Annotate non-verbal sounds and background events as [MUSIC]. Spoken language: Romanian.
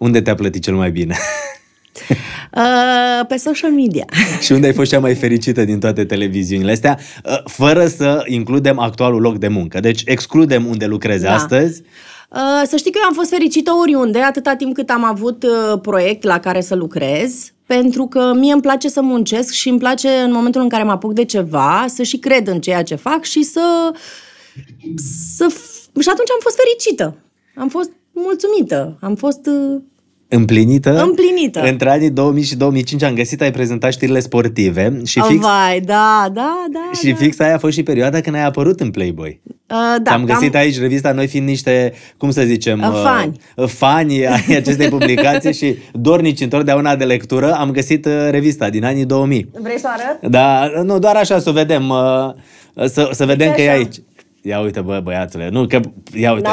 Unde te-a plătit cel mai bine? [LAUGHS] Uh, pe social media. [LAUGHS] Și unde ai fost cea mai fericită din toate televiziunile astea, uh, fără să includem actualul loc de muncă? Deci excludem unde lucrezi da. astăzi. Uh, să știi că eu am fost fericită oriunde, atâta timp cât am avut uh, proiect la care să lucrez, pentru că mie îmi place să muncesc și îmi place în momentul în care mă apuc de ceva să și cred în ceea ce fac și să... să f- și atunci am fost fericită. Am fost mulțumită. Am fost uh, Împlinită? Împlinită. Între anii 2000 și 2005 am găsit, ai prezentat știrile sportive și oh, fix... Vai, da, da, da. Și da. fix aia a fost și perioada când ai apărut în Playboy. Uh, da, am găsit am... aici revista, noi fiind niște, cum să zicem, uh, uh fani. Uh, fani ai acestei [LAUGHS] publicații și dornici întotdeauna de lectură, am găsit uh, revista din anii 2000. Vrei să o arăt? Da, nu, doar așa să vedem, uh, să, să vedem că e aici. Ia uite, bă, băiatule, nu, că, ia uite.